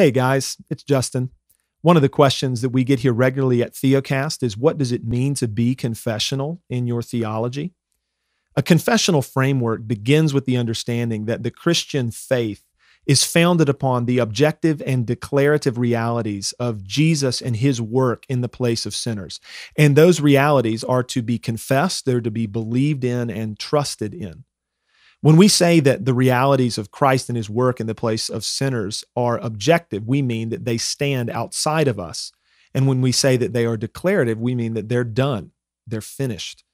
Hey guys, it's Justin. One of the questions that we get here regularly at Theocast is what does it mean to be confessional in your theology? A confessional framework begins with the understanding that the Christian faith is founded upon the objective and declarative realities of Jesus and his work in the place of sinners. And those realities are to be confessed, they're to be believed in and trusted in. When we say that the realities of Christ and his work in the place of sinners are objective, we mean that they stand outside of us. And when we say that they are declarative, we mean that they're done, they're finished.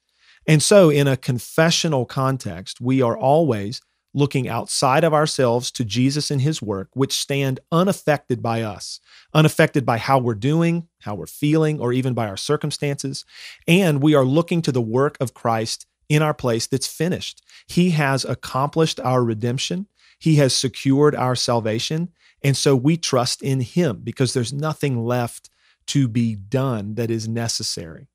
And so, in a confessional context, we are always looking outside of ourselves to Jesus and his work, which stand unaffected by us, unaffected by how we're doing, how we're feeling, or even by our circumstances. And we are looking to the work of Christ in our place that's finished. He has accomplished our redemption, He has secured our salvation. And so we trust in Him because there's nothing left to be done that is necessary.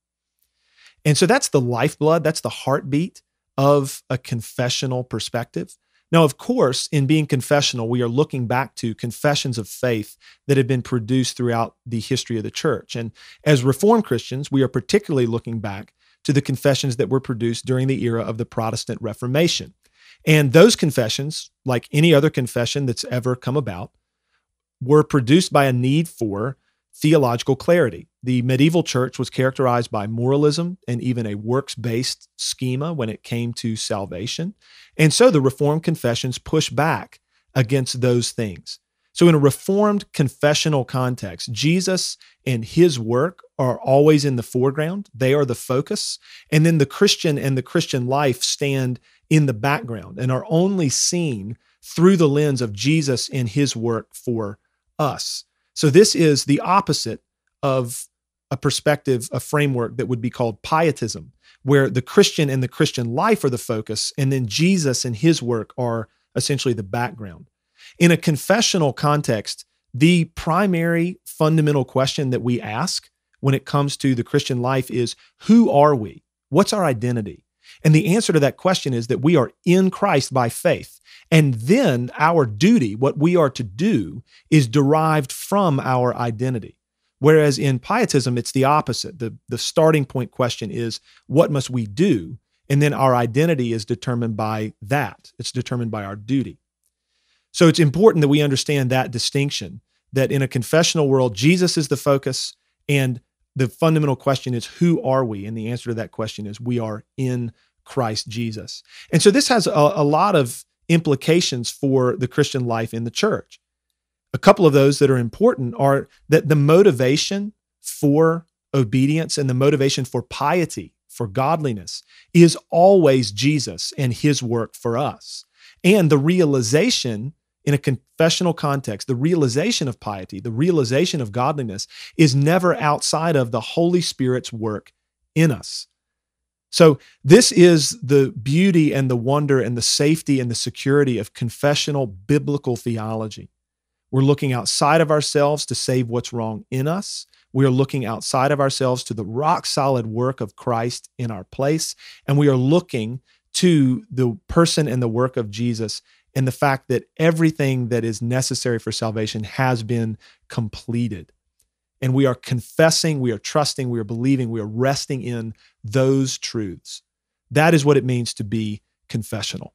And so that's the lifeblood, that's the heartbeat of a confessional perspective. Now, of course, in being confessional, we are looking back to confessions of faith that have been produced throughout the history of the church. And as Reformed Christians, we are particularly looking back to the confessions that were produced during the era of the Protestant Reformation. And those confessions, like any other confession that's ever come about, were produced by a need for theological clarity. The medieval church was characterized by moralism and even a works based schema when it came to salvation. And so the Reformed confessions push back against those things. So, in a reformed confessional context, Jesus and his work are always in the foreground. They are the focus. And then the Christian and the Christian life stand in the background and are only seen through the lens of Jesus and his work for us. So, this is the opposite of a perspective, a framework that would be called pietism, where the Christian and the Christian life are the focus, and then Jesus and his work are essentially the background. In a confessional context, the primary fundamental question that we ask when it comes to the Christian life is who are we? What's our identity? And the answer to that question is that we are in Christ by faith. And then our duty, what we are to do, is derived from our identity. Whereas in pietism, it's the opposite. The, the starting point question is what must we do? And then our identity is determined by that, it's determined by our duty. So it's important that we understand that distinction that in a confessional world, Jesus is the focus and the fundamental question is who are we? And the answer to that question is we are in Christ Jesus. And so this has a, a lot of implications for the Christian life in the church. A couple of those that are important are that the motivation for obedience and the motivation for piety, for godliness, is always Jesus and his work for us. And the realization in a confessional context, the realization of piety, the realization of godliness is never outside of the Holy Spirit's work in us. So, this is the beauty and the wonder and the safety and the security of confessional biblical theology. We're looking outside of ourselves to save what's wrong in us. We are looking outside of ourselves to the rock solid work of Christ in our place. And we are looking to the person and the work of Jesus and the fact that everything that is necessary for salvation has been completed. And we are confessing, we are trusting, we are believing, we are resting in those truths. That is what it means to be confessional.